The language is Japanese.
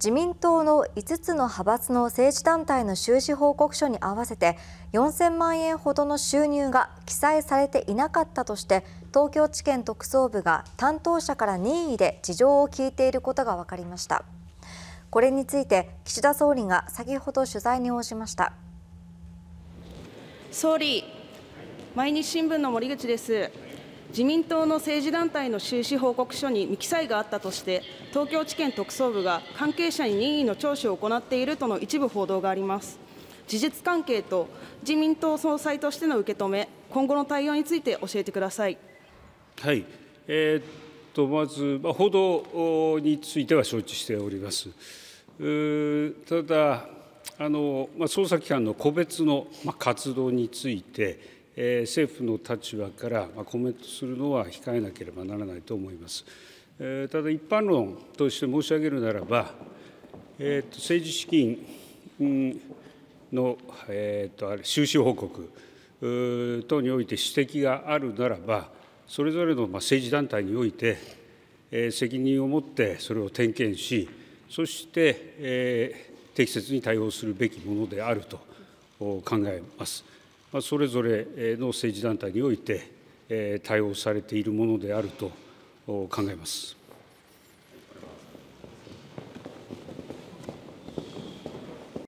自民党の5つの派閥の政治団体の収支報告書に合わせて4000万円ほどの収入が記載されていなかったとして東京地検特捜部が担当者から任意で事情を聴いていることが分かりましたこれについて岸田総理が先ほど取材に応じました総理毎日新聞の森口です自民党の政治団体の収支報告書に未記載があったとして東京地検特捜部が関係者に任意の聴取を行っているとの一部報道があります事実関係と自民党総裁としての受け止め今後の対応について教えてください。はいえー、っとまず、まあ、報道については承知しております。ただあの、まあ、捜査機関の個別の、まあ、活動について、政府の立場からコメントするのは控えなければならないと思います。ただ、一般論として申し上げるならば、えと政治資金の、えと収支報告等において指摘があるならば、それぞれの政治団体において、責任を持ってそれを点検し、そして、え適切に対応するべきものであると考えます。それぞれの政治団体において対応されているものであると考えます。